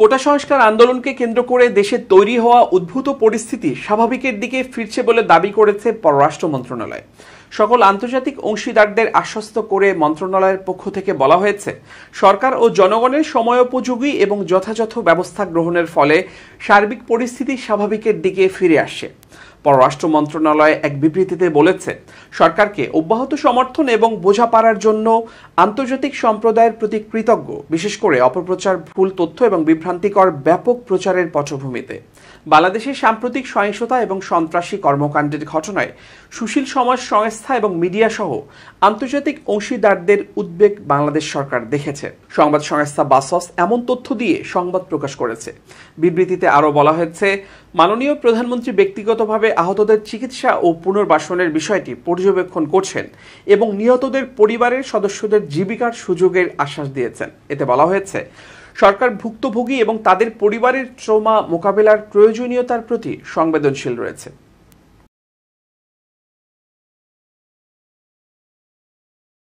কোটা সংস্কার আন্দোলনকে কেন্দ্র করে দেশে তৈরি হওয়া উদ্ভূত পরিস্থিতি স্বাভাবিকের দিকে ফিরছে বলে দাবি করেছে পররাষ্ট্র মন্ত্রণালয় সকল আন্তর্জাতিক অংশীদারদের আশ্বস্ত করে মন্ত্রণালয়ের পক্ষ থেকে বলা হয়েছে সরকার ও জনগণের সময়োপযোগী এবং যথাযথ ব্যবস্থা গ্রহণের ফলে সার্বিক পরিস্থিতি স্বাভাবিকের দিকে ফিরে আসে পররাষ্ট্র মন্ত্রণালয় এক বিবৃতিতে বলেছে সরকারকে অব্যাহত সমর্থন এবং পারার জন্য আন্তর্জাতিক সম্প্রদায়ের প্রতি কৃতজ্ঞ বিশেষ করে অপপ্রচার ভুল তথ্য এবং বিভ্রান্তিকর ব্যাপক প্রচারের পটভূমিতে বাংলাদেশে সাম্প্রতিক সহিংসতা এবং সন্ত্রাসী কর্মকাণ্ডের ঘটনায় সুশীল সমাজ সংস্থা এবং মিডিয়া সহ আন্তর্জাতিক অংশীদারদের উদ্বেগ বাংলাদেশ সরকার দেখেছে সংবাদ সংস্থা বাসস এমন তথ্য দিয়ে সংবাদ প্রকাশ করেছে বিবৃতিতে আরও বলা হয়েছে মাননীয় প্রধানমন্ত্রী ব্যক্তিগতভাবে আহতদের চিকিৎসা ও পুনর্বাসনের বিষয়টি পর্যবেক্ষণ করছেন এবং নিহতদের পরিবারের সদস্যদের জীবিকার সুযোগের আশ্বাস দিয়েছেন এতে বলা হয়েছে সরকার ভুক্তভোগী এবং তাদের পরিবারের ট্রমা মোকাবেলার প্রয়োজনীয়তার প্রতি সংবেদনশীল রয়েছে